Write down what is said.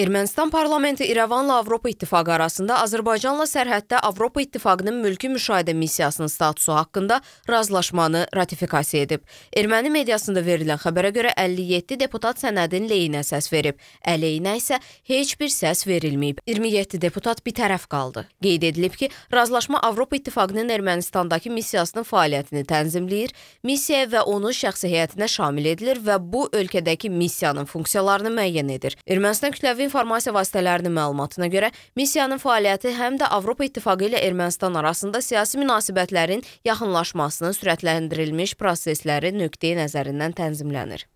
Ermənistan parlamenti İrəvanla Avropa İttifaqı arasında Azərbaycanla sərhəddə Avropa İttifaqının mülki müşahidə missiyasının statusu haqqında razılaşmanı ratifikasiya edib. Erməni mediasında verilən xəbərə görə 57 deputat sənədin leyinə səs verib, əleyinə isə heç bir səs verilməyib. 27 deputat bitərəf qaldı. Qeyd edilib ki, razılaşma Avropa İttifaqının Ermənistandakı missiyasının fəaliyyətini tənzimləyir, missiya və onun şəxsi heyətinə şamil edilir və bu ölkədəki missiyanın funksiyalarını müəyyən edir. Ermənistan kütləvi informasiya vasitələrinin məlumatına görə, missiyanın fəaliyyəti həm də Avropa İttifaqı ilə Ermənistan arasında siyasi münasibətlərin yaxınlaşmasının sürətləndirilmiş prosesləri nöqteyi-nəzərindən tənzimlənir.